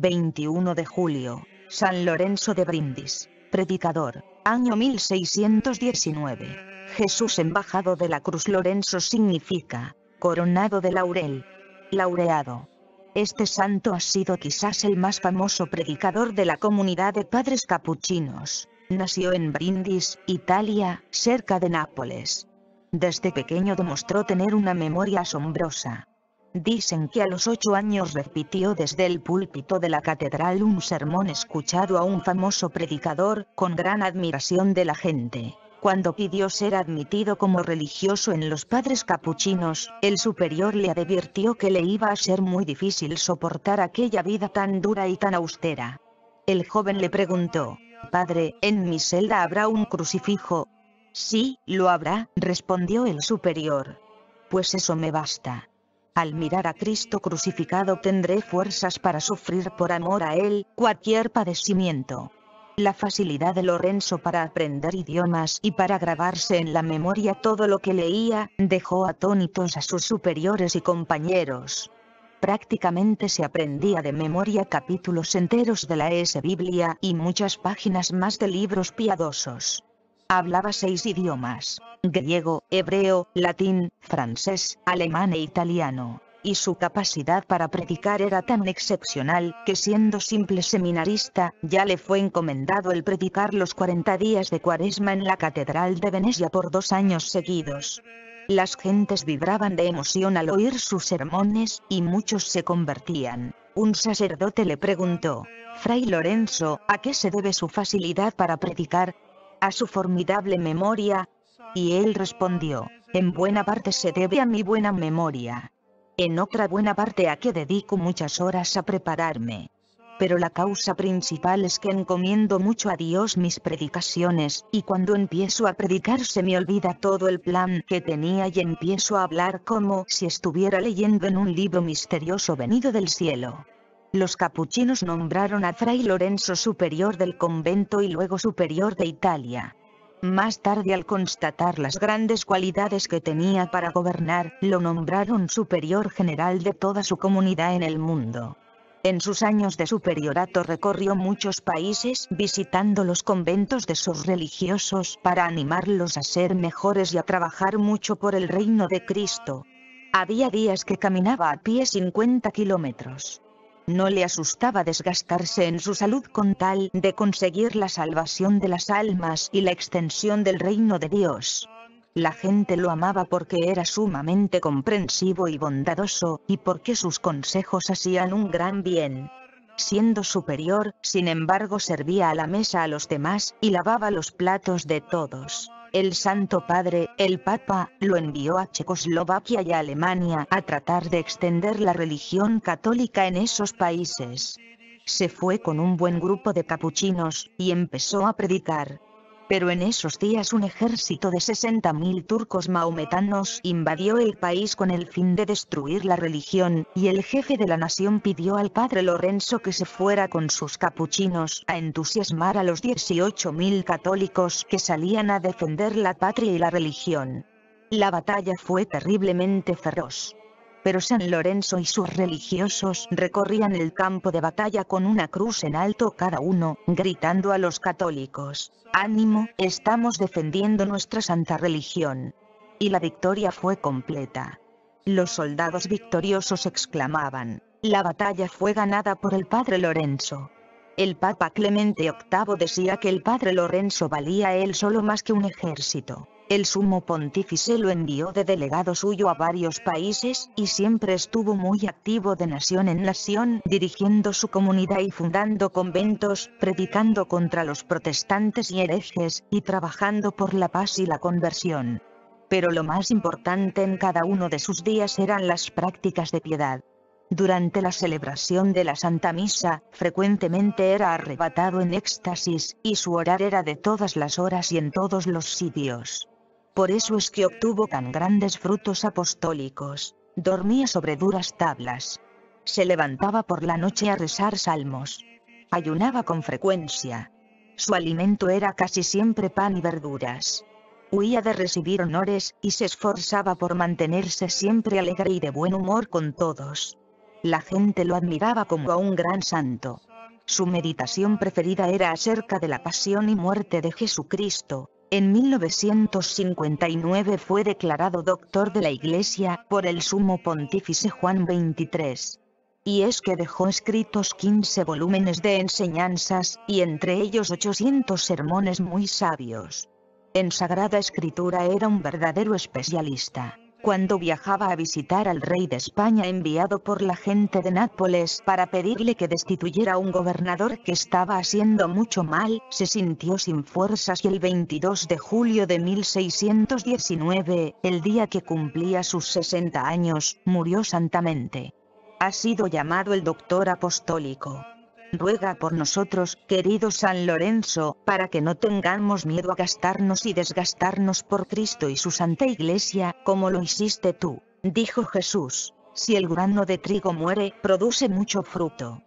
21 de julio, San Lorenzo de Brindis, predicador, año 1619. Jesús embajado de la cruz Lorenzo significa, coronado de laurel, laureado. Este santo ha sido quizás el más famoso predicador de la comunidad de padres capuchinos. Nació en Brindis, Italia, cerca de Nápoles. Desde pequeño demostró tener una memoria asombrosa. Dicen que a los ocho años repitió desde el púlpito de la catedral un sermón escuchado a un famoso predicador, con gran admiración de la gente. Cuando pidió ser admitido como religioso en los padres capuchinos, el superior le advirtió que le iba a ser muy difícil soportar aquella vida tan dura y tan austera. El joven le preguntó, Padre, ¿en mi celda habrá un crucifijo? Sí, lo habrá, respondió el superior. Pues eso me basta. Al mirar a Cristo crucificado tendré fuerzas para sufrir por amor a Él, cualquier padecimiento. La facilidad de Lorenzo para aprender idiomas y para grabarse en la memoria todo lo que leía, dejó atónitos a sus superiores y compañeros. Prácticamente se aprendía de memoria capítulos enteros de la S. Biblia y muchas páginas más de libros piadosos. Hablaba seis idiomas, griego, hebreo, latín, francés, alemán e italiano. Y su capacidad para predicar era tan excepcional, que siendo simple seminarista, ya le fue encomendado el predicar los 40 días de cuaresma en la Catedral de Venecia por dos años seguidos. Las gentes vibraban de emoción al oír sus sermones, y muchos se convertían. Un sacerdote le preguntó, Fray Lorenzo, ¿a qué se debe su facilidad para predicar? a su formidable memoria, y él respondió, en buena parte se debe a mi buena memoria. En otra buena parte a que dedico muchas horas a prepararme. Pero la causa principal es que encomiendo mucho a Dios mis predicaciones, y cuando empiezo a predicar se me olvida todo el plan que tenía y empiezo a hablar como si estuviera leyendo en un libro misterioso venido del cielo. Los capuchinos nombraron a Fray Lorenzo superior del convento y luego superior de Italia. Más tarde al constatar las grandes cualidades que tenía para gobernar, lo nombraron superior general de toda su comunidad en el mundo. En sus años de superiorato recorrió muchos países visitando los conventos de sus religiosos para animarlos a ser mejores y a trabajar mucho por el reino de Cristo. Había días que caminaba a pie 50 kilómetros. No le asustaba desgastarse en su salud con tal de conseguir la salvación de las almas y la extensión del reino de Dios. La gente lo amaba porque era sumamente comprensivo y bondadoso, y porque sus consejos hacían un gran bien. Siendo superior, sin embargo servía a la mesa a los demás y lavaba los platos de todos. El Santo Padre, el Papa, lo envió a Checoslovaquia y a Alemania a tratar de extender la religión católica en esos países. Se fue con un buen grupo de capuchinos, y empezó a predicar, pero en esos días un ejército de 60.000 turcos maometanos invadió el país con el fin de destruir la religión, y el jefe de la nación pidió al padre Lorenzo que se fuera con sus capuchinos a entusiasmar a los 18.000 católicos que salían a defender la patria y la religión. La batalla fue terriblemente feroz pero San Lorenzo y sus religiosos recorrían el campo de batalla con una cruz en alto cada uno, gritando a los católicos, «Ánimo, estamos defendiendo nuestra santa religión». Y la victoria fue completa. Los soldados victoriosos exclamaban, «La batalla fue ganada por el padre Lorenzo». El Papa Clemente VIII decía que el padre Lorenzo valía a él solo más que un ejército. El sumo pontífice lo envió de delegado suyo a varios países, y siempre estuvo muy activo de nación en nación, dirigiendo su comunidad y fundando conventos, predicando contra los protestantes y herejes, y trabajando por la paz y la conversión. Pero lo más importante en cada uno de sus días eran las prácticas de piedad. Durante la celebración de la Santa Misa, frecuentemente era arrebatado en éxtasis, y su orar era de todas las horas y en todos los sitios. Por eso es que obtuvo tan grandes frutos apostólicos. Dormía sobre duras tablas. Se levantaba por la noche a rezar salmos. Ayunaba con frecuencia. Su alimento era casi siempre pan y verduras. Huía de recibir honores y se esforzaba por mantenerse siempre alegre y de buen humor con todos. La gente lo admiraba como a un gran santo. Su meditación preferida era acerca de la pasión y muerte de Jesucristo, en 1959 fue declarado doctor de la Iglesia por el sumo pontífice Juan XXIII. Y es que dejó escritos 15 volúmenes de enseñanzas, y entre ellos 800 sermones muy sabios. En Sagrada Escritura era un verdadero especialista cuando viajaba a visitar al rey de España enviado por la gente de Nápoles para pedirle que destituyera a un gobernador que estaba haciendo mucho mal, se sintió sin fuerzas y el 22 de julio de 1619, el día que cumplía sus 60 años, murió santamente. Ha sido llamado el doctor apostólico. Ruega por nosotros, querido San Lorenzo, para que no tengamos miedo a gastarnos y desgastarnos por Cristo y su Santa Iglesia, como lo hiciste tú. Dijo Jesús, si el grano de trigo muere, produce mucho fruto,